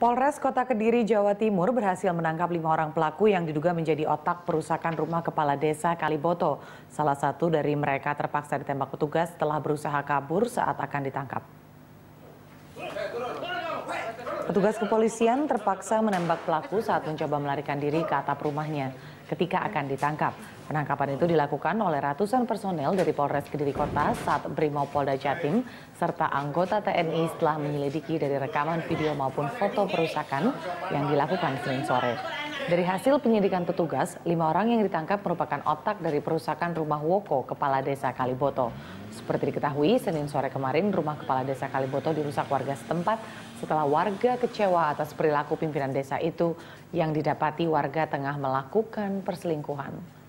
Polres Kota Kediri, Jawa Timur berhasil menangkap lima orang pelaku yang diduga menjadi otak perusakan rumah kepala desa Kaliboto. Salah satu dari mereka terpaksa ditembak petugas setelah berusaha kabur saat akan ditangkap. Petugas kepolisian terpaksa menembak pelaku saat mencoba melarikan diri ke atap rumahnya ketika akan ditangkap. Penangkapan itu dilakukan oleh ratusan personel dari Polres Kediri Kota saat brimopolda Polda Jatim serta anggota TNI setelah menyelidiki dari rekaman video maupun foto perusakan yang dilakukan Senin sore. Dari hasil penyidikan petugas, lima orang yang ditangkap merupakan otak dari perusakan rumah Woko, Kepala Desa Kaliboto. Seperti diketahui, Senin sore kemarin rumah Kepala Desa Kaliboto dirusak warga setempat setelah warga kecewa atas perilaku pimpinan desa itu yang didapati warga tengah melakukan perselingkuhan.